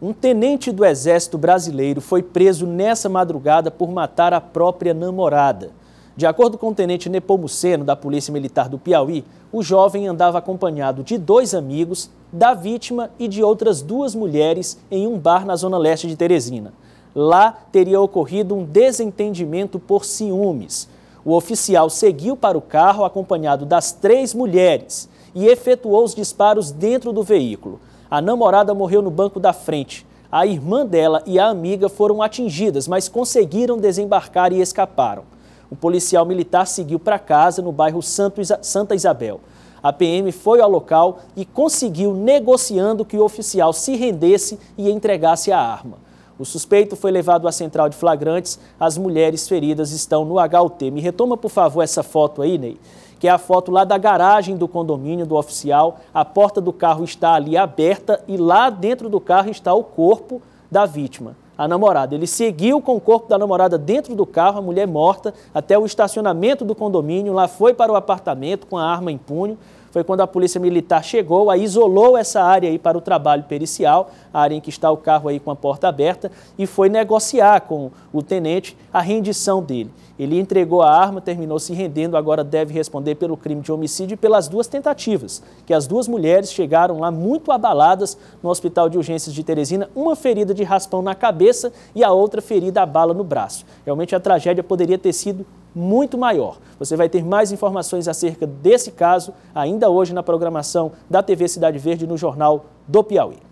Um tenente do Exército Brasileiro foi preso nessa madrugada por matar a própria namorada. De acordo com o tenente Nepomuceno, da Polícia Militar do Piauí, o jovem andava acompanhado de dois amigos, da vítima e de outras duas mulheres em um bar na zona leste de Teresina. Lá teria ocorrido um desentendimento por ciúmes. O oficial seguiu para o carro acompanhado das três mulheres e efetuou os disparos dentro do veículo. A namorada morreu no banco da frente. A irmã dela e a amiga foram atingidas, mas conseguiram desembarcar e escaparam. O policial militar seguiu para casa no bairro Santa Isabel. A PM foi ao local e conseguiu, negociando, que o oficial se rendesse e entregasse a arma. O suspeito foi levado à central de flagrantes. As mulheres feridas estão no HUT. Me retoma, por favor, essa foto aí, Ney que é a foto lá da garagem do condomínio, do oficial. A porta do carro está ali aberta e lá dentro do carro está o corpo da vítima, a namorada. Ele seguiu com o corpo da namorada dentro do carro, a mulher morta, até o estacionamento do condomínio. Lá foi para o apartamento com a arma em punho foi quando a Polícia Militar chegou, aí isolou essa área aí para o trabalho pericial, a área em que está o carro aí com a porta aberta, e foi negociar com o tenente a rendição dele. Ele entregou a arma, terminou se rendendo, agora deve responder pelo crime de homicídio e pelas duas tentativas, que as duas mulheres chegaram lá muito abaladas no Hospital de Urgências de Teresina, uma ferida de raspão na cabeça e a outra ferida a bala no braço. Realmente a tragédia poderia ter sido muito maior. Você vai ter mais informações acerca desse caso ainda hoje na programação da TV Cidade Verde no Jornal do Piauí.